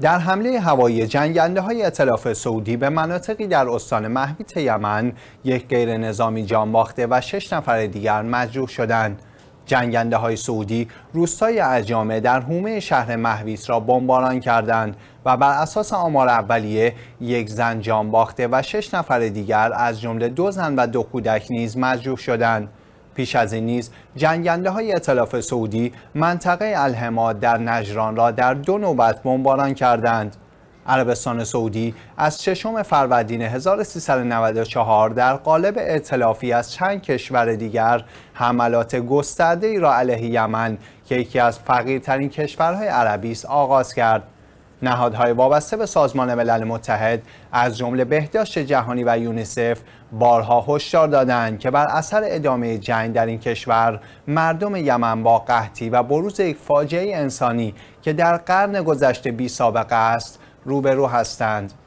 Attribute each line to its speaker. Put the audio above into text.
Speaker 1: در حمله هوایی جنگنده های اطلاف سعودی به مناطقی در استان محویت یمن یک غیر نظامی جان باخته و شش نفر دیگر مجروح شدند. جنگنده های سعودی روستای اجامه در حومه شهر محویس را بمباران کردند و بر اساس آمار اولیه یک زن جان باخته و شش نفر دیگر از جمله دو زن و دو کودک نیز مجروح شدند. پیش از این نیز جنگنده های اطلاف سعودی منطقه الهماد در نجران را در دو نوبت بمباران کردند. عربستان سعودی از ششم فروردین 1394 در قالب اطلافی از چند کشور دیگر حملات گسترده ای را علیه یمن که یکی از فقیرترین کشورهای عربی است آغاز کرد. نهادهای وابسته به سازمان ملل متحد از جمله بهداشت جهانی و یونیسف بارها هشدار دادند که بر اثر ادامه جنگ در این کشور مردم یمن با قحطی و بروز یک فاجعه انسانی که در قرن گذشته بی سابقه است روبرو هستند